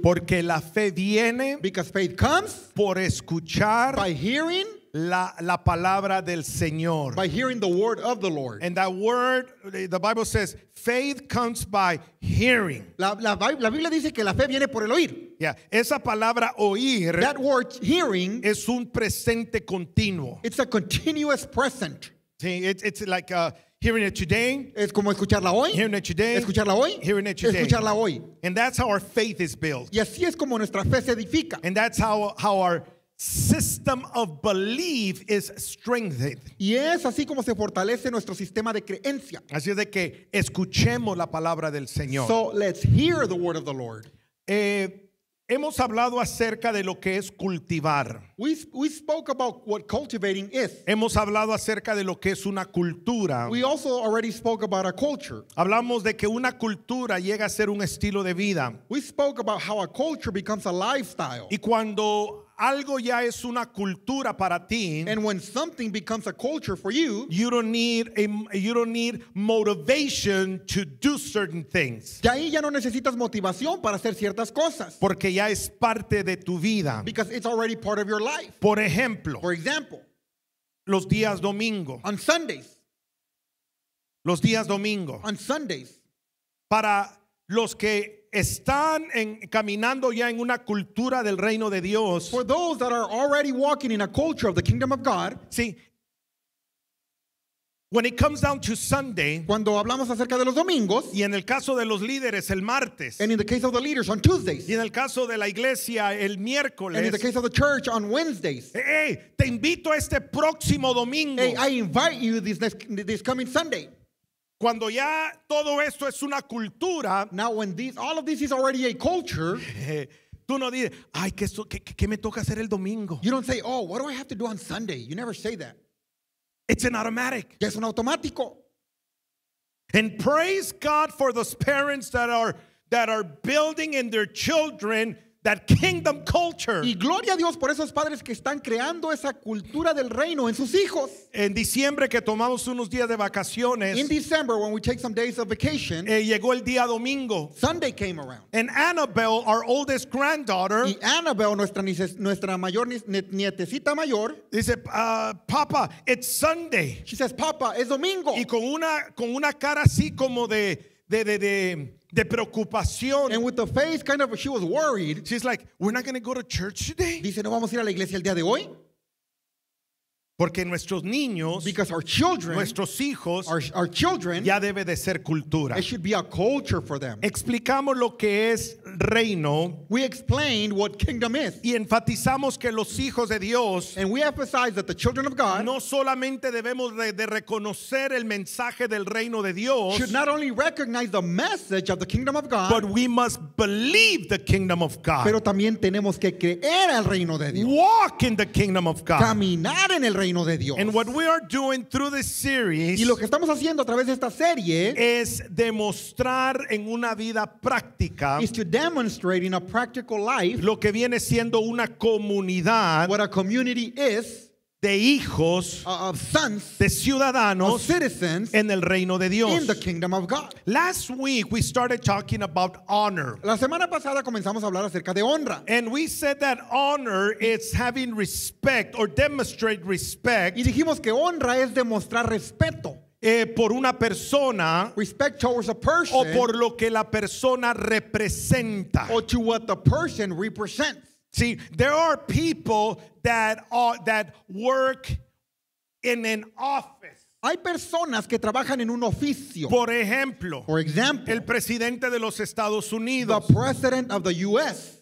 Porque la fe viene Because faith comes por escuchar by hearing la, la palabra del Señor. by hearing the word of the Lord. And that word, the Bible says, faith comes by hearing. La, la, la Biblia dice que la fe viene por el oír. Yeah. Esa palabra oír That word hearing, es un presente continuo. it's a continuous present. it- it's like a, Hearing it today, es como escucharla hoy, hearing it today, escucharla hoy, hearing it today. escucharla hoy. And that's how our faith is built. Y así es como nuestra fe se edifica. And that's how, how our system of belief is strengthened. Y es así como se fortalece nuestro sistema de creencia. Así es de que escuchemos la palabra del Señor. So let's hear the word of the Lord. Eh, Hemos hablado acerca de lo que es cultivar. spoke Hemos hablado acerca de lo que es una cultura. culture. Hablamos de que una cultura llega a ser un estilo de vida. We spoke culture becomes lifestyle. Y cuando algo ya es una cultura para ti, and when something becomes a culture for you, you don't need a, you don't need motivation to do certain things. Ya ahí ya no necesitas motivación para hacer ciertas cosas. Porque ya es parte de tu vida. Because it's already part of your life. Por ejemplo, for example, los días domingo. On Sundays. Los días domingo. On Sundays. Para los que están en, caminando ya en una cultura del reino de Dios. For those that are already walking in a culture of the kingdom of God. Sí. When it comes down to Sunday, cuando hablamos acerca de los domingos, y en el caso de los líderes el martes, and in the case of the leaders on Tuesdays, y en el caso de la iglesia el miércoles, and in the case of the church on Wednesdays, hey, eh, eh, te invito a este próximo domingo. Hey, I invite you this, next, this coming Sunday. Cuando ya todo esto es una cultura. Now when all of this is already a culture. Tú no dices, ay, ¿qué, qué, ¿qué me toca hacer el domingo? You don't say, oh, what do I have to do on Sunday? You never say that. It's an automatic. Es un automático. And praise God for those parents that are that are building in their children kingdom culture. Y gloria a Dios por esos padres que están creando esa cultura del reino en sus hijos. En diciembre que tomamos unos días de vacaciones. In December when we take some days of vacation. Eh, llegó el día domingo. Sunday came around. Y Annabelle, nuestra nuestra mayor nietecita mayor. Dice, ah, "Papa, it's Sunday." She "Papa, es domingo." Y con una con una cara así como de de, de, de, de preocupación. And with the face kind of she was worried. She's like, we're not going to go to church today. Dice, no vamos a ir a la iglesia el día de hoy. Porque nuestros niños, because our children, nuestros hijos, our, our children, ya debe de ser cultura. It should be a culture for them. Explicamos lo que es reino. We explained what kingdom is. Y enfatizamos que los hijos de Dios, and we emphasize that the children of God, no solamente debemos de, de reconocer el mensaje del reino de Dios, should not only recognize the message of the kingdom of God, but we must believe the kingdom of God. Pero también tenemos que creer al reino de Dios. Walk in the kingdom of God. Caminar en el reino de Dios. y lo que estamos haciendo a través de esta serie es demostrar en una vida práctica lo que viene siendo una comunidad what a community is de hijos, uh, de ciudadanos en el reino de Dios. Last week we started talking about honor. La semana pasada comenzamos a hablar acerca de honra. And we said that honor is having respect or demonstrate respect. Y dijimos que honra es demostrar respeto. Eh, por una persona Respect towards o por lo que la persona representa. Or to what the person represents. See, there are people that, are, that work in an office. Hay personas que trabajan en un oficio. Por ejemplo, For example, el presidente de los Estados Unidos. The president of the US.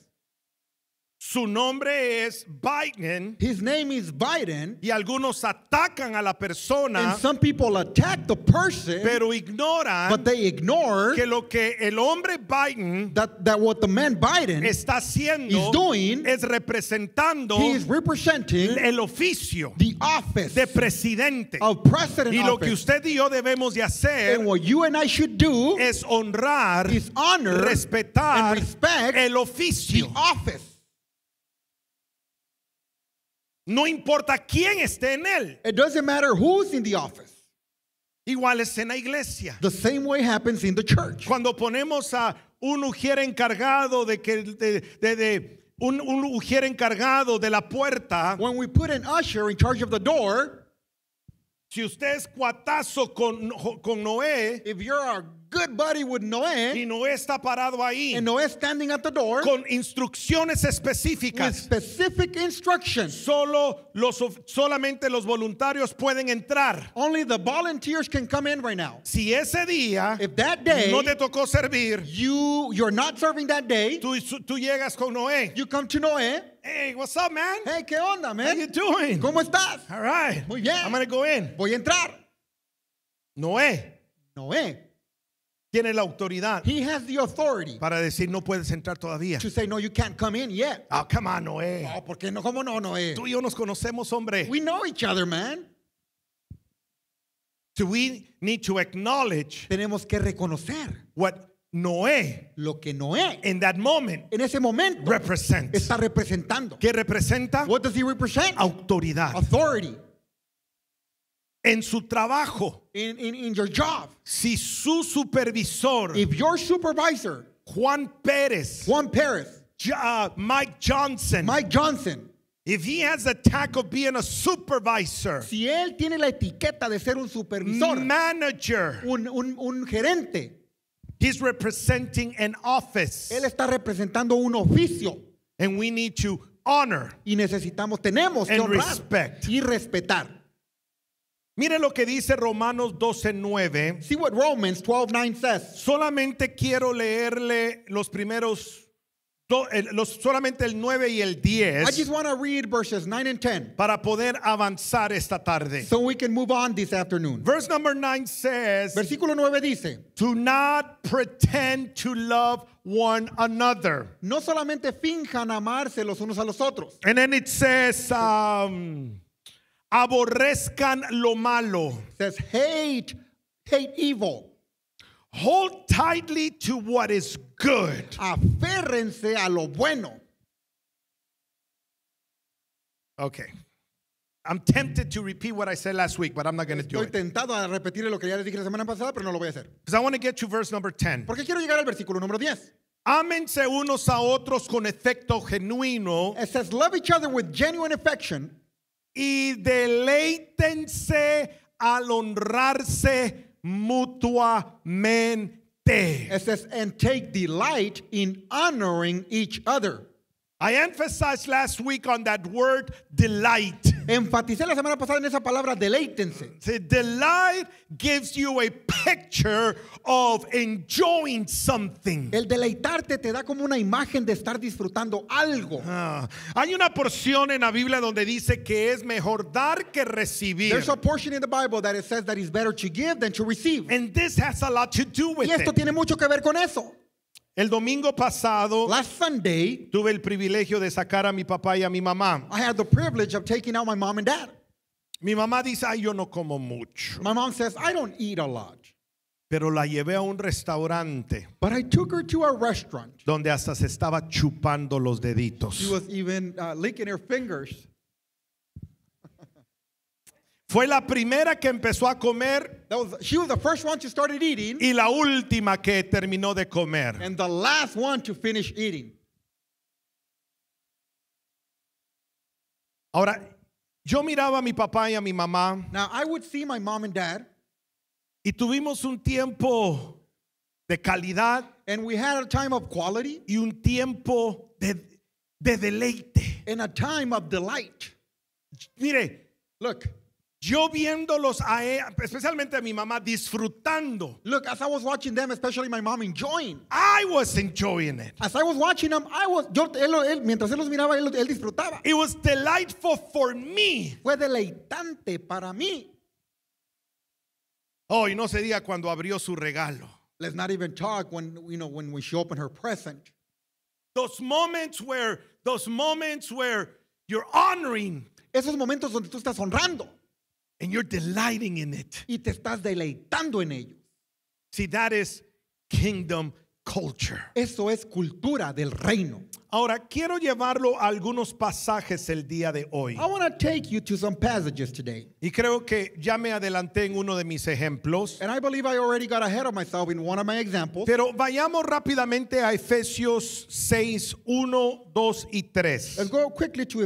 Su nombre es Biden. His name is Biden. Y algunos atacan a la persona. And some people attack the person. Pero ignoran. But they ignore que lo que el hombre Biden that, that what the man Biden está haciendo is doing, es representando he is representing el oficio the office de presidente. Of president y lo office. que usted y yo debemos de hacer and what you and I should do es honrar, is honor, respetar and respect el oficio, the office no importa quién esté en él. It doesn't matter who's in the office. Igual es en la iglesia. The same way happens in the church. Cuando ponemos a un ujier encargado de que de, de, un, un ujier encargado de la puerta. When we put an usher in charge of the door si usted es cuatazo con, con Noé, if you're a good buddy with Noé, y Noé está parado ahí, and Noé standing at the door, con instrucciones específicas, with specific instructions, solo los solamente los voluntarios pueden entrar. Only the volunteers can come in right now. Si ese día, no te tocó servir, you you're not serving that day, tú, tú llegas con Noé, you come to Noé, Hey, what's up, man? Hey, ¿qué onda, man? How you doing? ¿Cómo estás? All right. Muy bien. I'm gonna go in. Voy a entrar. Noé. Noé. Tiene la autoridad. He has the authority. Para decir no puedes entrar todavía. To say no, you can't come in yet. Ah, oh, come on, Noé. No, oh, porque no, cómo no, Noé. Tú y yo nos conocemos, hombre. We know each other, man. So we need to acknowledge. Tenemos que reconocer. What Noé, lo que Noé in that moment, en ese momento represents, está representando. ¿Qué representa? What does he represent? Autoridad. Authority. En su trabajo, in, in, in your job, si su supervisor, if your supervisor, Juan Pérez, Juan Pérez, uh, Mike Johnson, Mike Johnson, If he has the tack of being a supervisor, si él tiene la etiqueta de ser un supervisor, manager, un, un, un gerente, He's representing an office. Él está representando un oficio. And we need to honor y necesitamos, tenemos que honrar y respetar. Mire lo que dice Romanos 12:9. See what Romans 12:9 says. Solamente quiero leerle los primeros solamente el 9 y el 10. I just want to read verses 9 and 10. Para poder avanzar esta tarde. So we can move on this afternoon. Verse number 9 says, Versículo 9 dice, "Do not pretend to love one another." No solamente finjan amarse los unos a los otros. And then it says um, aborrezcan lo malo. It says hate hate evil. Hold tightly to what is good. Aférrense a lo bueno. Okay. I'm tempted to repeat what I said last week, but I'm not going to do it. Estoy tentado a repetir lo que ya les dije la semana pasada, pero no lo voy a hacer. Because I want to get to verse number 10. Porque quiero llegar al versículo número 10. Ámense unos a otros con efecto genuino. It says, love each other with genuine affection. Y deleítense al honrarse mutuamente. It says, and take delight in honoring each other. I emphasized last week on that word delight. Enfaticé la semana pasada en esa palabra deleítense. The delight gives you a picture of enjoying something. El deleitarte te da como una imagen de estar disfrutando algo. Ah, hay una porción en la Biblia donde dice que es mejor dar que recibir. There's a portion in the Bible that it says that it's better to give than to receive. And this has a lot to do with y esto tiene mucho que ver con eso. El domingo pasado Last Sunday, tuve el privilegio de sacar a mi papá y a mi mamá. Mi mamá dice, "Ay, yo no como mucho." Pero la llevé a un restaurante. Donde hasta se estaba chupando los deditos. She uh, Fue la primera que empezó a comer. Was, she was the first one to start eating. Y la última que terminó de comer. And the last one to finish eating. Ahora, yo miraba a mi papá y a mi mamá. Now I would see my mom and dad. Y tuvimos un tiempo de calidad. And we had a time of quality. Y un tiempo de, de deleite. And a time of delight. Mire, look. Yo viéndolos a e, especialmente a mi mamá disfrutando. Look, as I was watching them, especially my mom enjoying. I was enjoying it. As I was watching them, I was yo, él, él, mientras él los miraba, él, disfrutaba. It was delightful for me. Fue deleitante para mí. hoy oh, no se diga cuando abrió su regalo. Let's not even talk when you know when, we she opened her present. Those moments where those moments where you're honoring. Esos momentos donde tú estás honrando. Y te estás deleitando en ello. See, that kingdom culture. Eso es cultura del reino. Ahora quiero llevarlo a algunos pasajes el día de hoy. I want to take you to some passages today. Y creo que ya me adelanté en uno de mis ejemplos. And I believe I already got ahead of myself in one of my examples. Pero vayamos rápidamente a Efesios 6, 1, 2 y 3. Let's go quickly to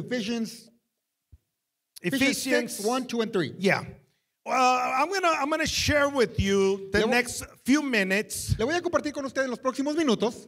Ephesians 6, 1, 2, and 3. Yeah. Well, uh, I'm gonna, I'm gonna share with you the le next few minutes. Le voy a compartir con ustedes en los próximos minutos.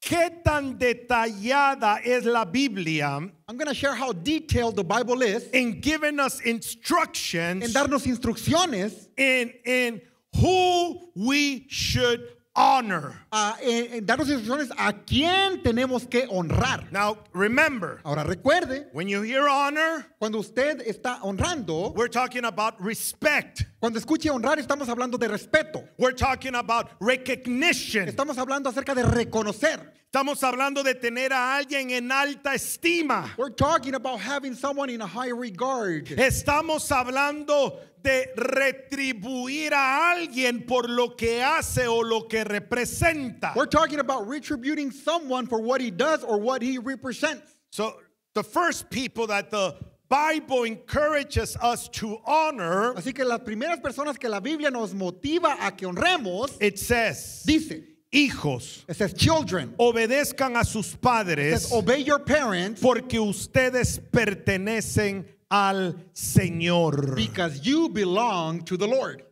¿Qué tan detallada es la Biblia? I'm going to share how detailed the Bible is in giving us instructions. En darnos instrucciones in in who we should honor. A, eh, eh, darnos instrucciones a quién tenemos que honrar. Now remember. Ahora recuerde. When you hear honor, cuando usted está honrando, we're talking about respect. Cuando escuche honrar estamos hablando de respeto. We're talking about recognition. Estamos hablando acerca de reconocer. Estamos hablando de tener a alguien en alta estima. We're talking about having someone in a high regard. Estamos hablando de retribuir a alguien por lo que hace o lo que representa. We're talking about retributing someone for what he does or what he represents. So the first people that the Bible encourages us to honor. Así que las primeras personas que la Biblia nos motiva a que honremos, it says, dice, hijos, it says, children, obedezcan a sus padres, obey your parents, porque ustedes pertenecen al Señor. Because you belong to the Lord.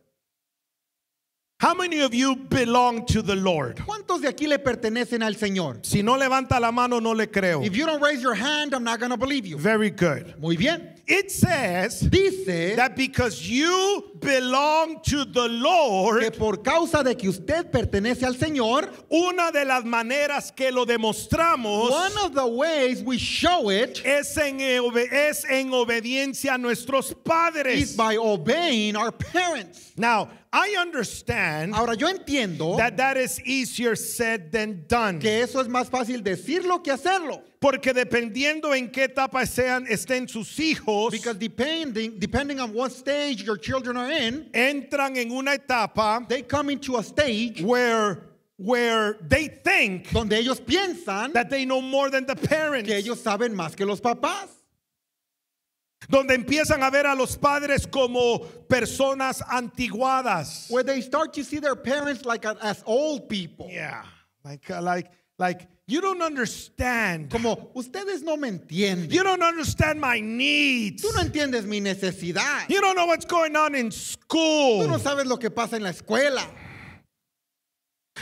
How many of you belong to the Lord? ¿Cuántos de aquí le pertenecen al Señor? Si no levanta la mano, no le creo. If you don't raise your hand, I'm not going to believe you. Very good. Muy bien. it says dice that because you belong to the Lord, que por causa de que usted pertenece al Señor, una de las maneras que lo demostramos, one of the ways we show it, es en, eh, es en obediencia a nuestros padres, is by obeying our parents. Now, I understand Ahora yo entiendo that that is easier said than done. Que eso es más fácil decirlo que hacerlo. Porque dependiendo en qué etapa sean, estén sus hijos, because depending depending on what stage your children are in, entran en una etapa they come into a stage where where they think donde ellos piensan that they know more than the parents. que ellos saben más que los papás. Donde empiezan a ver a los padres como personas antiguadas. Where they start to see their parents like as old people. Yeah, like like like You don't understand. Como ustedes no me entienden. You don't understand my needs. Tú no entiendes mi necesidad. You don't know what's going on in school. Tú no sabes lo que pasa en la escuela.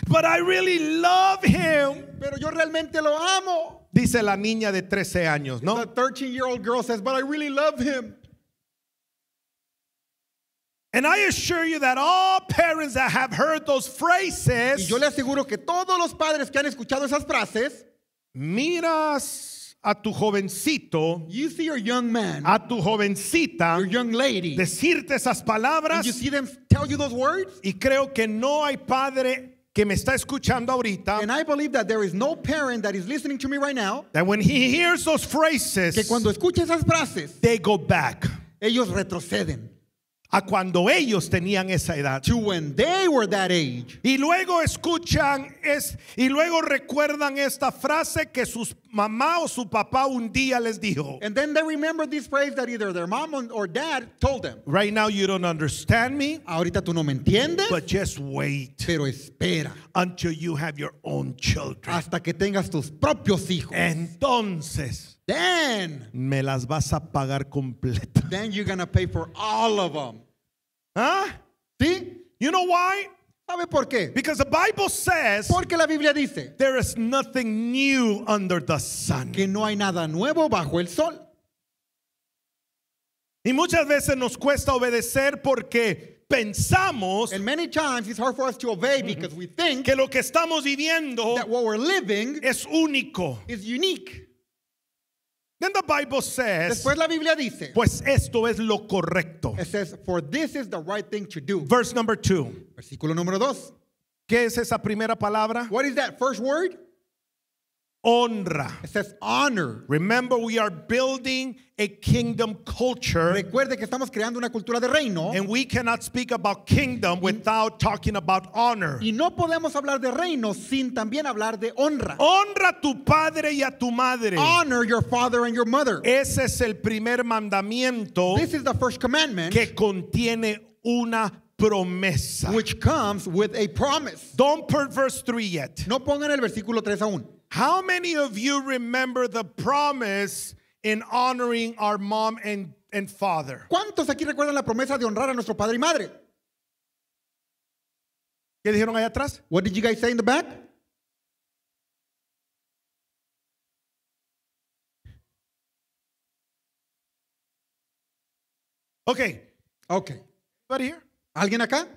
But I really love him. Pero yo realmente lo amo. Dice la niña de 13 años, ¿no? The 13 year old girl says, "But I really love him." And I assure you that all parents that have heard those phrases, y yo le aseguro que todos los padres que han escuchado esas frases, miras a tu jovencito, you see your young man, a tu jovencita, your young lady, decirte esas palabras, and you see them tell you those words, y creo que no hay padre que me está escuchando ahorita. And I believe that there is no parent that is listening to me right now. That when he hears those phrases, que cuando escucha esas frases, they go back. Ellos retroceden a cuando ellos tenían esa edad. To when they were that age. Y luego escuchan es, y luego recuerdan esta frase que sus mamá o su papá un día les dijo. And then they remember this phrase that either their mom or dad told them. Right now you don't understand me. Ahorita tú no me entiendes. But just wait. Pero espera. Until you have your own children. Hasta que tengas tus propios hijos. Entonces Then, me las vas a pagar completa. Then you're gonna pay for all of them. ¿Ah? ¿Sí? You know why? ¿Sabe por qué? Because the Bible says Porque la Biblia dice there is nothing new under the sun. Que no hay nada nuevo bajo el sol. Y muchas veces nos cuesta obedecer porque pensamos many times it's hard for us to obey because we think que lo que estamos viviendo that what es único. Is unique. Then the Bible says, Después la Biblia dice, pues esto es lo correcto. It says, for this is the right thing to do. Verse number two. Versículo número dos. ¿Qué es esa primera palabra? What is that first word? honra. It says honor. Remember, we are building a kingdom culture. Recuerde que estamos creando una cultura de reino. And we cannot speak about kingdom without talking about honor. Y no podemos hablar de reino sin también hablar de honra. Honra a tu padre y a tu madre. Honor your father and your mother. Ese es el primer mandamiento. This is the first commandment. Que contiene una promesa. Which comes with a promise. Don't put verse 3 yet. No pongan el versículo 3 aún. How many of you remember the promise in honoring our mom and, and father? ¿Cuántos aquí recuerdan la promesa de honrar a nuestro padre y madre? ¿Qué dijeron allá atrás? What did you guys say in the back? Okay. Okay. Everybody here? ¿Alguien acá?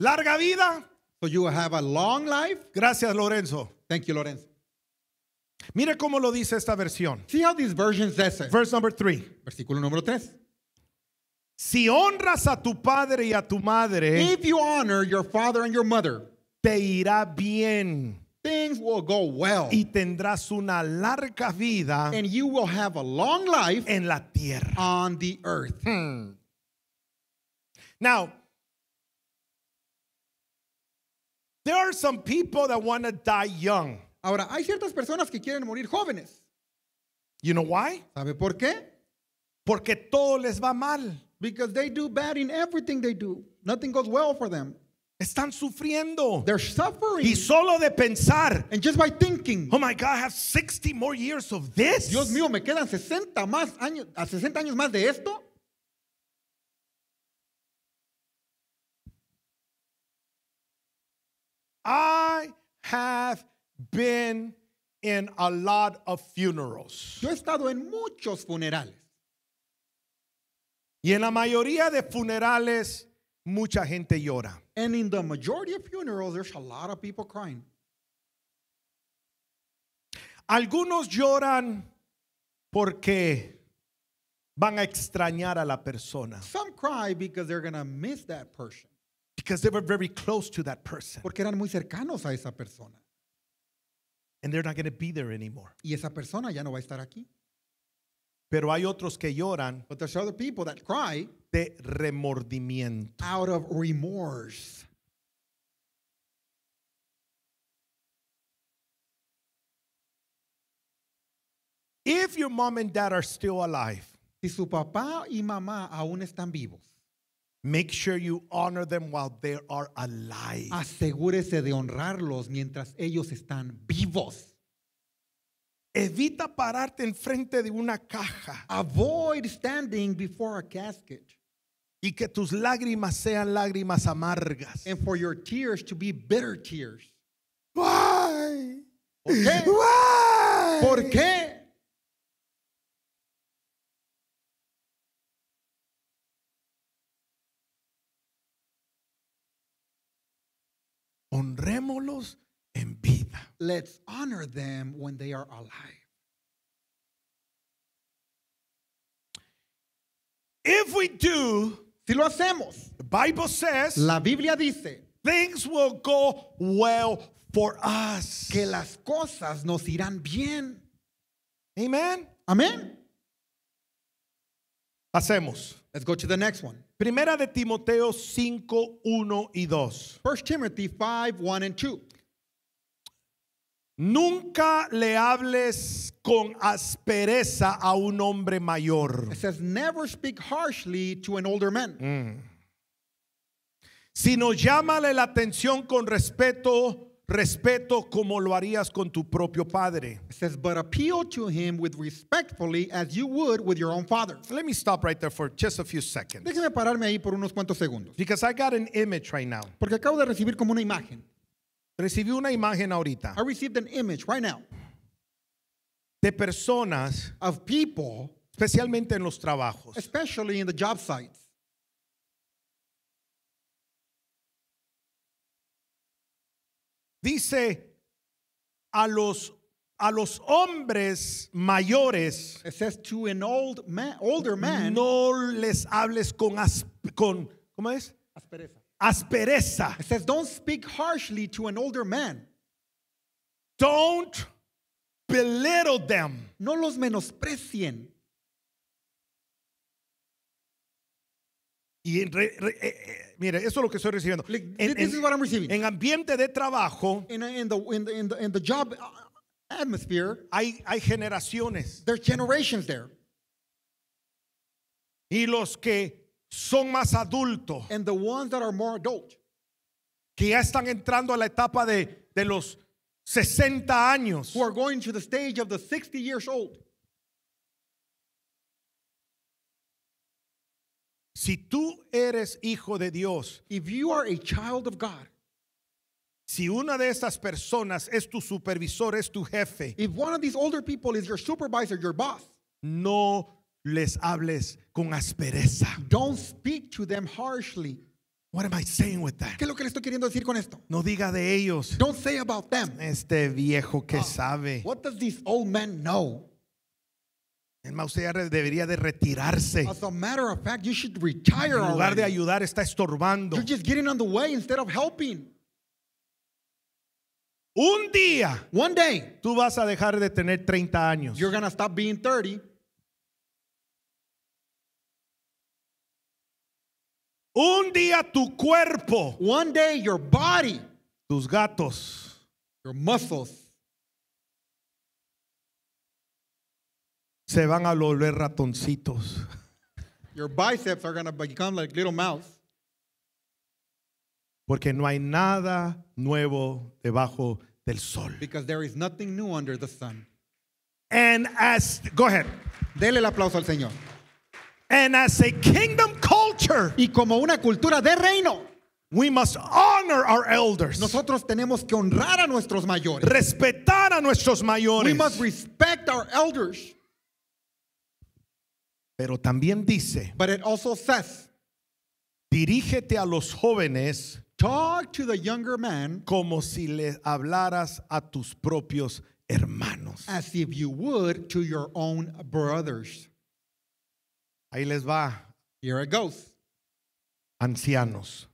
Larga vida so you will have a long life. Gracias, Lorenzo. Thank you, Lorenzo. Mire cómo lo dice esta versión. See how this version says it. Verse number 3. Versículo número tres. Si honras a tu padre y a tu madre, if you honor your father and your mother, te irá bien. Things will go well. Y tendrás una larga vida. And you will have a long life en la tierra. On the earth. Hmm. Now, There are some people that want to die young. Ahora, hay ciertas personas que quieren morir jóvenes. You know why? ¿Sabe por qué? Porque todo les va mal. Because they do bad in everything they do. Nothing goes well for them. Están sufriendo. They're suffering. Y solo de pensar. And just by thinking. Oh my God, I have 60 more years of this. Dios mío, me quedan 60 más años, a 60 años más de esto. I have been in a lot of funerals. Yo he estado en muchos funerales. Y en la mayoría de funerales mucha gente llora. And in the majority of funerals there's a lot of people crying. Algunos lloran porque van a extrañar a la persona. Some cry because they're going to miss that person. Because they were very close to that person. Porque eran muy cercanos a esa persona. And they're not going to be there anymore. Y esa persona ya no va a estar aquí. Pero hay otros que lloran But there's other people that cry de remordimiento. Out of remorse. If your mom and dad are still alive, si su papá y mamá aún están vivos, Make sure you honor them while they are alive. Asegúrese de honrarlos mientras ellos están vivos. Evita pararte en frente de una caja. Avoid standing before a casket. Y que tus lágrimas sean lágrimas amargas. And for your tears to be bitter tears. Why? ¿Por qué? Why? ¿Por qué? honrémoslos en vida. Let's honor them when they are alive. If we do, si lo hacemos, the Bible says, la Biblia dice, things will go well for us. Que las cosas nos irán bien. Amen. Amen. Hacemos. Let's go to the next one. Primera de Timoteo 5, 1 y 2. 1 Timothy 5, 1 and 2. Nunca le hables con aspereza a un hombre mayor. It says, never speak harshly to an older man. Mm. Sino llámale la atención con respeto respeto como lo harías con tu propio padre. It says, but appeal to him with respectfully as you would with your own father. Let me stop right there for just a few seconds. Déjeme pararme ahí por unos cuantos segundos. Because I got an image right now. Porque acabo de recibir como una imagen. Recibí una imagen ahorita. I received an image right now. De personas. Of people. Especialmente en los trabajos. Especially in the job sites dice a los a los hombres mayores. It says to an old man, older man. No les hables con con ¿cómo es? Aspereza. Aspereza. It says don't speak harshly to an older man. Don't belittle them. No los menosprecien. Y re, re, eh, eh, mire, eso es lo que estoy recibiendo. Like, en, this en, is what I'm receiving. En ambiente de trabajo. In, in, the, in, the, in, the, in the job uh, atmosphere. Hay, hay generaciones. There's generations there. Y los que son más adultos. And the ones that are more adult. Que ya están entrando a la etapa de, de los 60 años. Who are going to the stage of the 60 years old. Si tú eres hijo de Dios, if you are a child of God, si una de estas personas es tu supervisor, es tu jefe, if one of these older people is your supervisor, your boss, no les hables con aspereza. Don't speak to them harshly. What am I saying with that? ¿Qué es lo que le estoy queriendo decir con esto? No diga de ellos. Don't say about them. Este viejo que ah, sabe. What does this old man know? usted debería de retirarse. As a matter of fact, you should retire en lugar already. de ayudar, está estorbando. You're just getting on the way instead of helping. Un día, one day, tú vas a dejar de tener 30 años. You're gonna stop being 30. Un día tu cuerpo, one day your body, tus gatos, your muscles, se van a volver ratoncitos. Your biceps are going to become like little mouths. Porque no hay nada nuevo debajo del sol. Because there is nothing new under the sun. And as go ahead. Dele el aplauso al Señor. And as a kingdom culture, y como una cultura de reino, we must honor our elders. Nosotros tenemos que honrar a nuestros mayores. Respetar a nuestros mayores. We must respect our elders. Pero también dice, but it also says, dirígete a los jóvenes talk to the younger men como si le hablaras a tus propios hermanos. as if you would to your own brothers. Ahí les va, Here it goes. ancianos.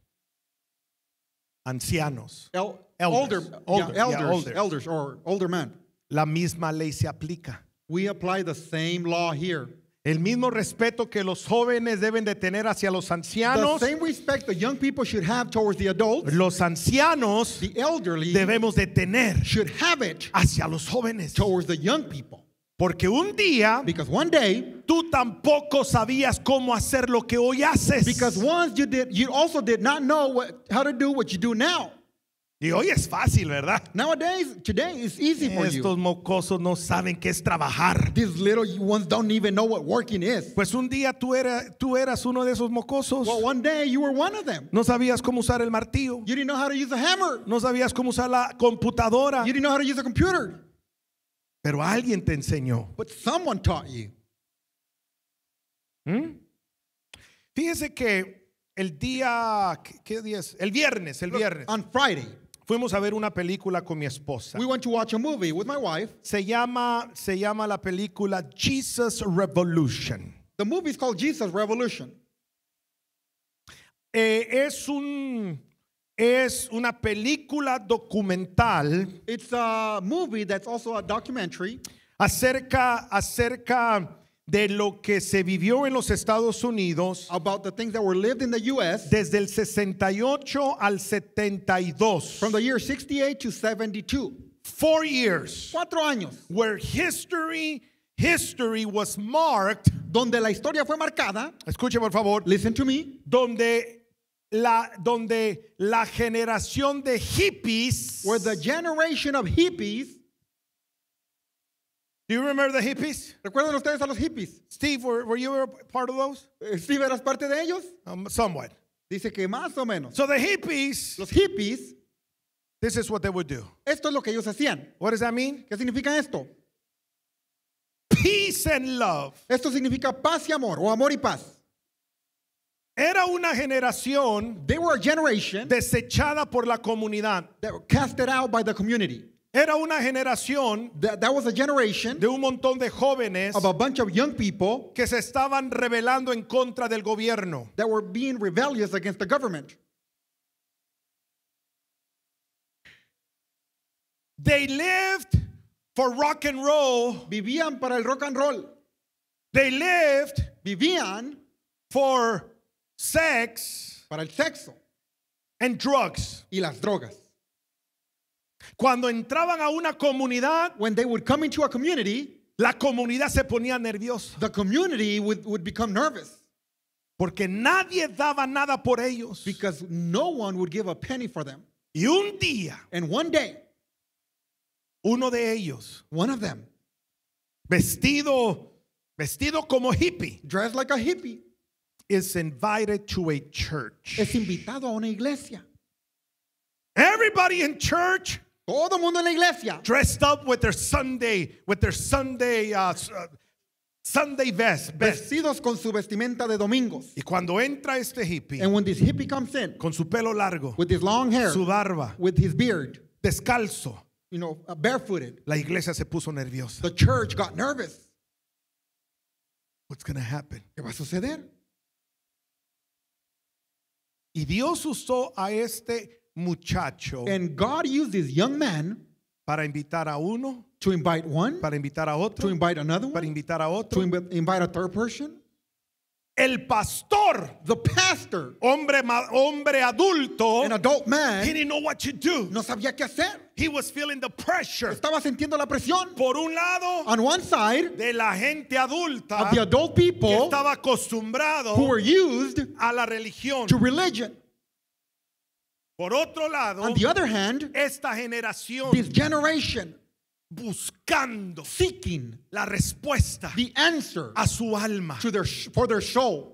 Ancianos. El- Elders. Older, Older, yeah, yeah, elders, older. elders or older men. La misma ley se aplica. We apply the same law here. El mismo respeto que los jóvenes deben de tener hacia los ancianos. The same respect the young people should have towards the adults. Los ancianos the elderly debemos de tener should have it hacia los jóvenes. Towards the young people. Porque un día Because one day, tú tampoco sabías cómo hacer lo que hoy haces. Because once you did you also did not know what, how to do what you do now. Y hoy es fácil, ¿verdad? Nowadays, today is easy for you. Estos mocosos no saben qué es trabajar. These little ones don't even know what working is. Pues un día tú, eras tú eras uno de esos mocosos. Well, one day you were one of them. No sabías cómo usar el martillo. You didn't know how to use a hammer. No sabías cómo usar la computadora. You didn't know how to use a computer. Pero alguien te enseñó. But someone taught you. ¿Mm? Fíjese que el día, ¿qué día es? El viernes, el Look, viernes. On Friday. Fuimos a ver una película con mi esposa. We went to watch a movie with my wife. Se llama, se llama la película Jesus Revolution. The movie is called Jesus Revolution. Eh, es un es una película documental. It's a movie that's also a documentary. Acerca acerca de lo que se vivió en los Estados Unidos about the things that were lived in the US desde el 68 al 72 from the year 68 to 72 4 years cuatro años where history history was marked donde la historia fue marcada escuche por favor listen to me donde la, donde la generación de hippies where the generation of hippies Do you remember the hippies? ¿Recuerdan ustedes a los hippies? Steve, were, you a part of those? Eh, Steve, ¿eras parte de ellos? Um, somewhat. Dice que más o menos. So the hippies, los hippies, this is what they would do. Esto es lo que ellos hacían. What does that mean? ¿Qué significa esto? Peace and love. Esto significa paz y amor o amor y paz. Era una generación They were a generation desechada por la comunidad. That were casted out by the community. Era una generación that, was a generation de un montón de jóvenes of a bunch of young people que se estaban rebelando en contra del gobierno. That were being rebellious against the government. They lived for rock and roll. Vivían para el rock and roll. They lived vivían for sex para el sexo and drugs y las drogas. Cuando entraban a una comunidad, when they would come into a community, la comunidad se ponía nerviosa. The community would, would become nervous. Porque nadie daba nada por ellos. Because no one would give a penny for them. Y un día, and one day, uno de ellos, one of them, vestido vestido como hippie, dressed like a hippie, is invited to a church. Es invitado a una iglesia. Everybody in church todo mundo en la iglesia. Dressed up with their Sunday, with their Sunday uh, uh, Sunday vest, Vestidos con su vestimenta de domingos. Y cuando entra este hippie, And when this hippie comes in, con su pelo largo, with his long hair, su barba, with his beard, descalzo, you know, uh, barefooted, la iglesia se puso nerviosa. The church got nervous. What's going to happen? ¿Qué va a suceder? Y Dios usó a este muchacho. And God used this young man para invitar a uno, to invite one, para invitar a otro, to invite another para invitar a otro, to invite a third person. El pastor, the pastor, hombre hombre adulto, an adult man, he didn't know what to do. No sabía qué hacer. He was feeling the pressure. Estaba sintiendo la presión. Por un lado, on one side, de la gente adulta, of the adult people, que estaba acostumbrado, who were used, a la religión, to religion. Por otro lado, on the other hand, esta generación, this generation, buscando, seeking la respuesta, the answer a su alma, to their, for their soul.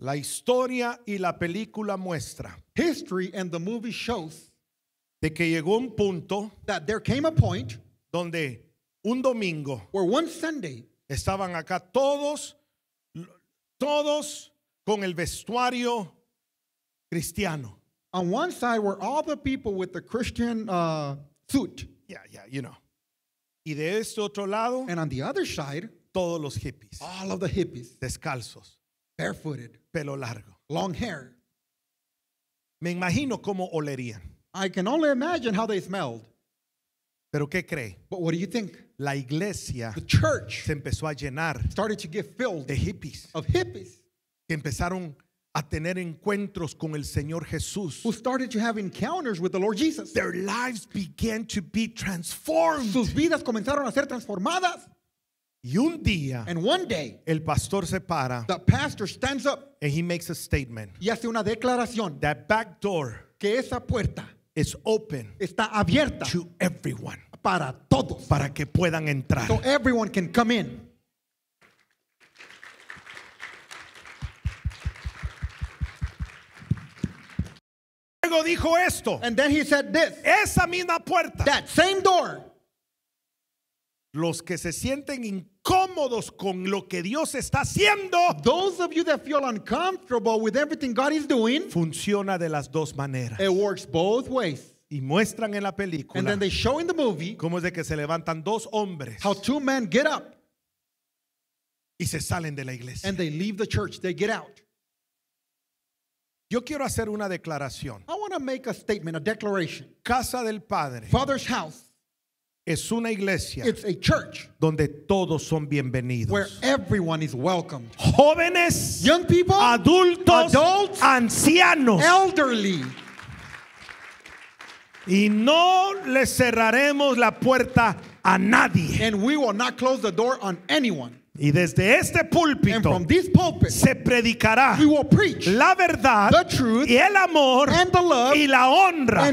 La historia y la película muestra. History and the movie shows de que llegó un punto that there came a point donde un domingo where one Sunday estaban acá todos todos con el vestuario cristiano. On one side were all the people with the Christian uh, suit. Yeah, yeah, you know. Y de este otro lado, and on the other side, todos los hippies. All of the hippies. Descalzos. Barefooted. Pelo largo. Long hair. Me imagino cómo olerían. I can only imagine how they smelled. Pero ¿qué cree? But what do you think? La iglesia The church se empezó a llenar started to get filled de hippies of hippies que empezaron a tener encuentros con el Señor Jesús. Who started to have encounters with the Lord Jesus. Their lives began to be transformed. Sus vidas comenzaron a ser transformadas. Y un día, And one day, el pastor se para. The pastor stands up. And he makes a statement. Y hace una declaración. That back door. Que esa puerta is open está abierta to everyone. Para todos. Para que puedan entrar. So everyone can come in. Luego dijo esto. And then he said this. Esa misma puerta. That same door. Los que se sienten cómodos con lo que Dios está haciendo, those of you that feel uncomfortable with everything God is doing, funciona de las dos maneras. It works both ways. Y muestran en la película And then they show in the movie cómo es de que se levantan dos hombres how two men get up y se salen de la iglesia. And they leave the church, they get out. Yo quiero hacer una declaración. I want to make a statement, a declaration. Casa del Padre. Father's house es una iglesia donde todos son bienvenidos. Jóvenes, adultos, ancianos, Y no le cerraremos la puerta a nadie. Y desde este púlpito se predicará la verdad y el amor y la honra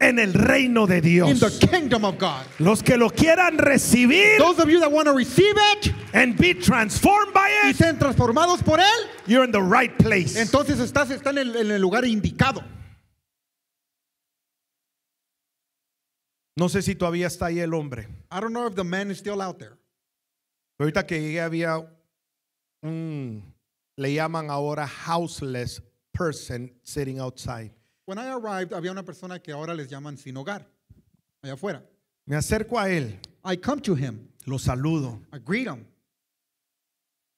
en el reino de Dios. Los que lo quieran recibir y sean transformados por él, right place. Entonces estás están en, el, lugar indicado. No sé si todavía está ahí el hombre. Pero ahorita que llegué había un, le llaman ahora houseless person sitting outside. When I arrived, había una persona que ahora les llaman sin hogar, allá afuera. Me acerco a él. I come to him. Lo saludo. I greet him.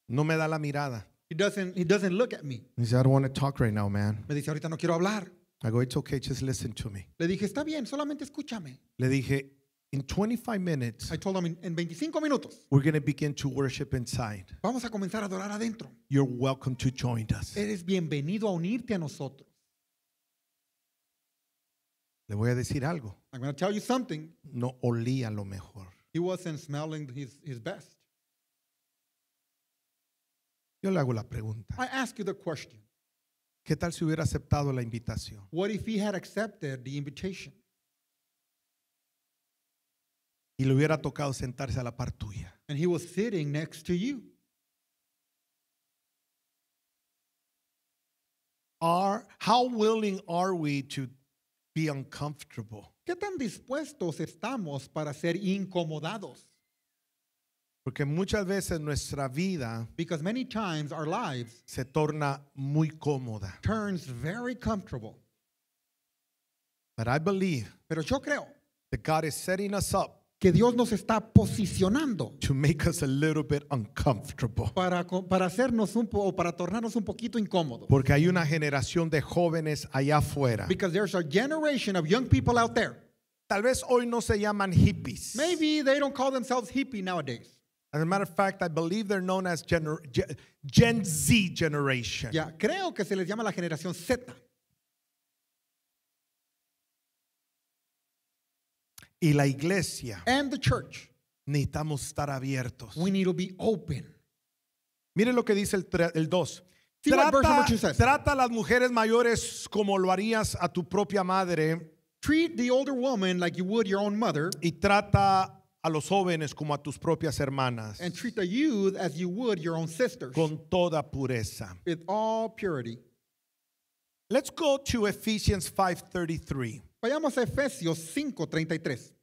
No me da la mirada. He doesn't, he doesn't look at me. He dice, I don't want to talk right now, man. Me dice, ahorita no quiero hablar. I go, it's okay, just listen to me. Le dije, está bien, solamente escúchame. Le dije, In 25 minutes, I told them, in 25 minutos, we're going to begin to worship inside. Vamos a comenzar a adorar adentro. You're welcome to join us. Eres bienvenido a unirte a nosotros. Le voy a decir algo. I'm going to tell you something. No olía lo mejor. He wasn't smelling his, his best. Yo le hago la pregunta. I ask you the question. ¿Qué tal si hubiera aceptado la invitación? What if he had accepted the invitation? y le hubiera tocado sentarse a la par tuya. And he was sitting next to you. Are, how willing are we to be uncomfortable? ¿Qué tan dispuestos estamos para ser incomodados? Porque muchas veces nuestra vida Because many times our lives se torna muy cómoda. turns very comfortable. But I believe Pero yo creo that God is setting us up que Dios nos está posicionando to make us a little bit uncomfortable. Para, para hacernos un poco o para tornarnos un poquito incómodos. Porque hay una generación de jóvenes allá afuera. Because there's a generation of young people out there. Tal vez hoy no se llaman hippies. Maybe they don't call themselves hippie nowadays. As a matter of fact, I believe they're known as Gen Z generation. Ya creo que se les llama la generación Z. Y la iglesia. And Necesitamos estar abiertos. open. Miren lo que dice el 2. Trata, a las mujeres mayores como lo harías a tu propia madre. Treat the older woman like you would your own mother. Y trata a los jóvenes como a tus propias hermanas. Con toda pureza. With all purity. Let's go to Ephesians 5:33. Vayamos a Efesios 5:33.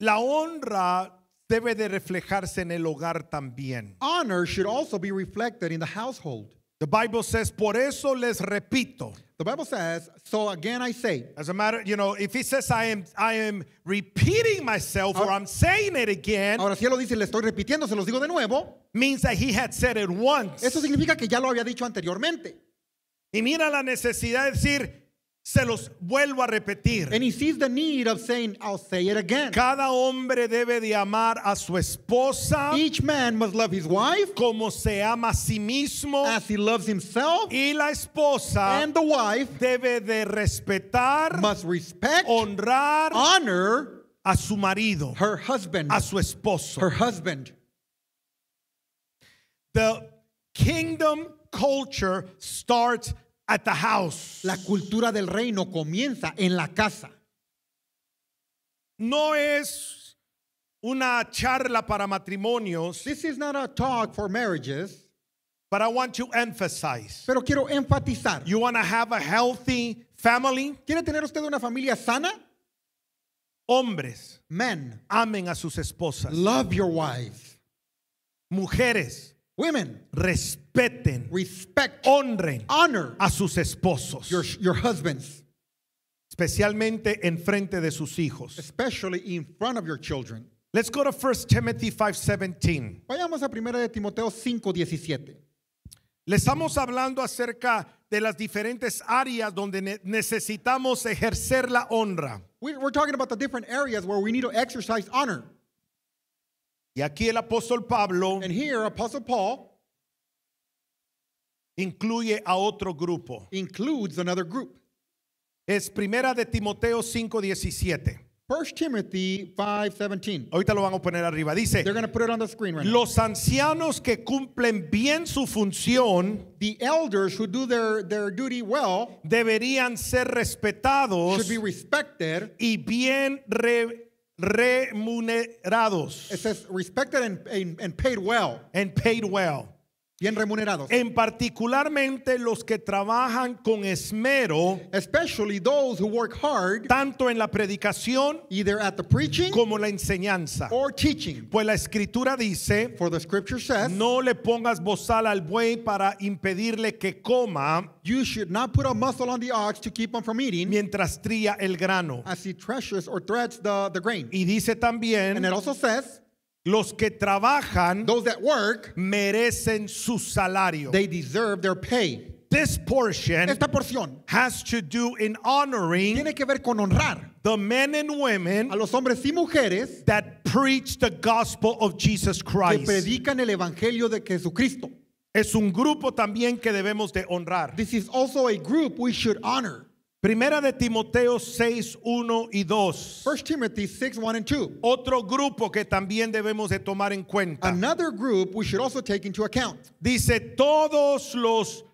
La honra debe de reflejarse en el hogar también. Honor should also be reflected in the household. The Bible says, por eso les repito. The Bible says, so again I say. As a matter, you know, if he says I am I am repeating myself or I'm saying it again. Ahora si él lo dice, le estoy repitiendo, se los digo de nuevo. Means that he had said it once. Eso significa que ya lo había dicho anteriormente. Y mira la necesidad de decir Se los vuelvo a repetir. And he sees the need of saying, I'll say it again. Cada hombre debe de amar a su esposa. Each man must love his wife. Como se ama a sí mismo. As he loves himself. Y la esposa. And the wife. Debe de respetar. Must respect. Honrar. Honor. A su marido. Her husband. A su esposo. Her husband. The kingdom culture starts at the house. La cultura del reino comienza en la casa. No es una charla para matrimonios. This is not a talk for marriages. But I want to emphasize. Pero quiero enfatizar. You want to have a healthy family? ¿Quiere tener usted una familia sana? Hombres, men, amen a sus esposas. Love your wife Mujeres, Women, respeten, respect, honren, honor a sus esposos, your, husbands, especialmente en frente de sus hijos. Especially in front of your children. Let's go to 1 Timothy 5:17. Vayamos a 1 de Timoteo 5:17. Les estamos hablando acerca de las diferentes áreas donde necesitamos ejercer la honra. We're talking about the different areas where we need to exercise honor. Y aquí el apóstol Pablo incluye a otro grupo. Es primera de Timoteo 5:17. Ahorita lo van a poner arriba. Dice, los ancianos que cumplen bien su función deberían ser respetados y bien re- remunerados. It says respected and, and, and paid well. And paid well. Bien remunerados. En particularmente los que trabajan con esmero. Especially those who work hard. Tanto en la predicación. Either at the preaching. Como la enseñanza. Or teaching. Pues la escritura dice. For the scripture says. No le pongas bozal al buey para impedirle que coma. You should not put a muzzle on the ox to keep him from eating. Mientras tría el grano. As he threshes or threads the, the grain. Y dice también. And it also says Los que trabajan those that work merecen su salario. They deserve their pay. This portion Esta porción has to do in honoring tiene que ver con honrar the men and women a los hombres y mujeres that preach the gospel of Jesus Christ. Que predican el evangelio de Jesucristo. Es un grupo también que debemos de honrar. This is also a group we should honor. Primera de Timoteo 6, 1 y 2. Timothy 6, 1 2. Otro grupo que también debemos de tomar en cuenta. Another Dice todos los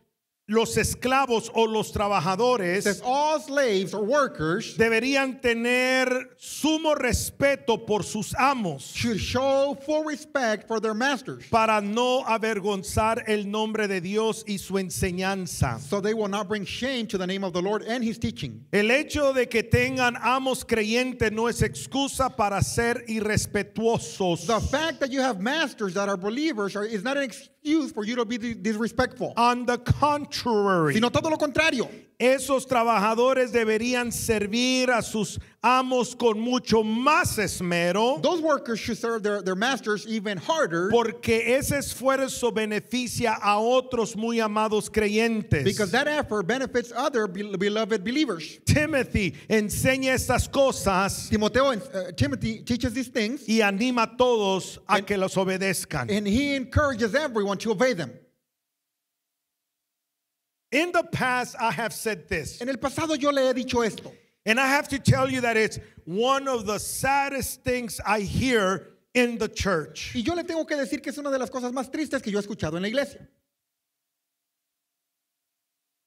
los esclavos o los trabajadores all slaves or workers deberían tener sumo respeto por sus amos should show full respect for their masters para no avergonzar el nombre de Dios y su enseñanza so they will not bring shame to the name of the Lord and his teaching el hecho de que tengan amos creyentes no es excusa para ser irrespetuosos the fact that you have masters that are believers is not an excuse for you to be disrespectful on the contrary contrary. Sino todo lo contrario. Esos trabajadores deberían servir a sus amos con mucho más esmero. Those workers should serve their, their masters even harder. Porque ese esfuerzo beneficia a otros muy amados creyentes. Because that effort benefits other beloved believers. Timothy enseña estas cosas. Timoteo uh, Timothy teaches these things. Y anima a todos a que los obedezcan. And he encourages everyone to obey them. In the past I have said this. En el pasado yo le he dicho esto. And I have to tell you that it's one of the saddest things I hear in the church. Y yo le tengo que decir que es una de las cosas más tristes que yo he escuchado en la iglesia.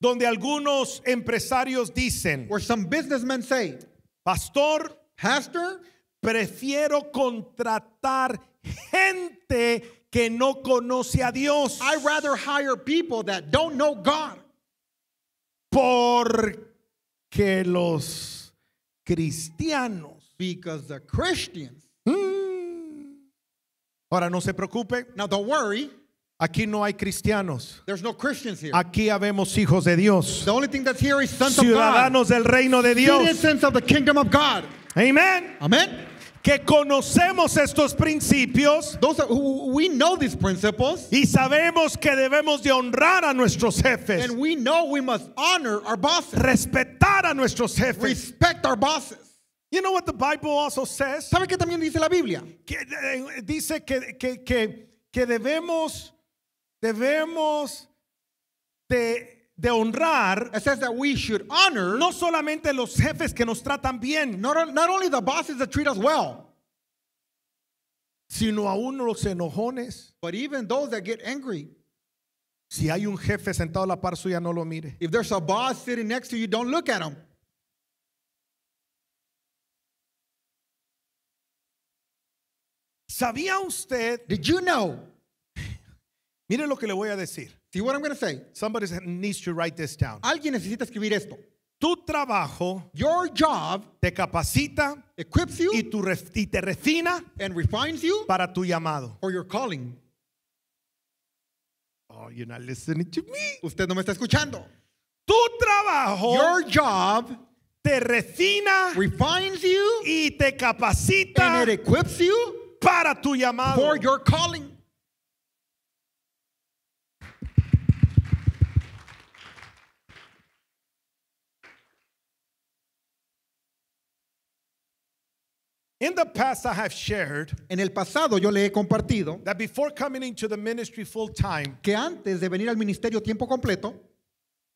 Donde algunos empresarios dicen, Where some businessmen say, Pastor, Pastor, prefiero contratar gente que no conoce a Dios. I rather hire people that don't know God. Porque los cristianos. Because the Christians. Mm. Ahora no se preocupe. Now don't worry. Aquí no hay cristianos. There's No Christians here. Aquí habemos hijos de Dios. The only thing that's here is sons Ciudadanos of God. del reino de Dios. Amen que conocemos estos principios principles, y sabemos que debemos de honrar a nuestros jefes, and respetar a nuestros jefes. respect ¿Sabe qué también dice la Biblia? Que, eh, dice que, que, que, que debemos, debemos de de honrar it says that we should honor no solamente los jefes que nos tratan bien not, not only the bosses that treat us well sino aún los enojones but even those that get angry si hay un jefe sentado a la par suya no lo mire if there's a boss sitting next to you don't look at him ¿Sabía usted Did you know Mire lo que le voy a decir. See what I'm going to say. Somebody needs to write this down. Alguien necesita escribir esto. Tu trabajo Your job te capacita equips you y, tu y te refina and refines you para tu llamado. For your calling. Oh, you're not listening to me. Usted no me está escuchando. Tu trabajo Your job te refina refines you y te capacita and it equips you para tu llamado. For your calling. In the past I have shared en el pasado yo le he compartido that before coming into the ministry full time, que antes de venir al ministerio tiempo completo,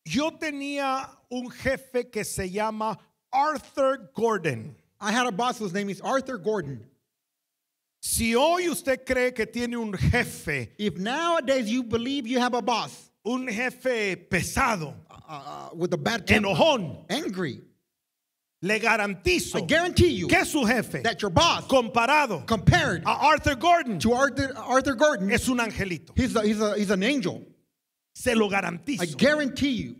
yo tenía un jefe que se llama Arthur Gordon. I had a boss whose name is Arthur Gordon. Si hoy usted cree que tiene un jefe, if nowadays you believe you have a boss, un jefe pesado, uh, uh, with a bad temper, enojón, angry, Le garantizo I guarantee you que su jefe, that your boss, comparado compared a Arthur Gordon, to Arthur, Arthur Gordon, es un angelito. He's, a, he's, a, he's an angel. Se lo garantizo. I guarantee you.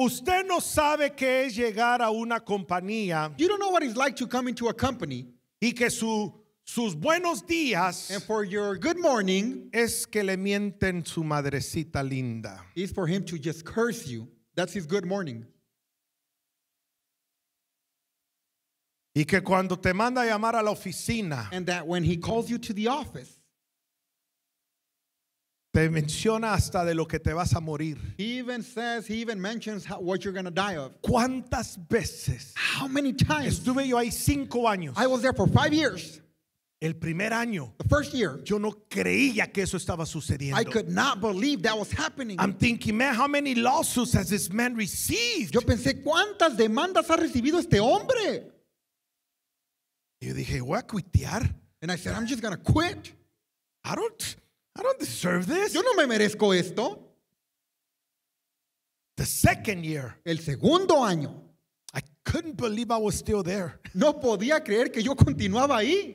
Usted no sabe qué es llegar a una compañía. You don't know what it's like to come into a company y que su sus buenos días and for your good morning es que le mienten su madrecita linda. is for him to just curse you. That's his good morning. Y que cuando te manda a llamar a la oficina, And that when he calls you to the office, te menciona hasta de lo que te vas a morir. he even says, he even mentions how, what you're going to die of. ¿Cuántas veces How many times? estuve yo ahí cinco años? I was there for five years. El primer año, yo no creía que eso estaba sucediendo. I could not believe that was happening. I'm thinking, man, how many lawsuits has this man received? Yo pensé, ¿cuántas demandas ha recibido este hombre? Y yo dije, voy a cuitear. And I said, I'm just gonna quit. I don't, I don't deserve this. Yo no me merezco esto. The second year, el segundo año, I couldn't believe I was still there. No podía creer que yo continuaba ahí.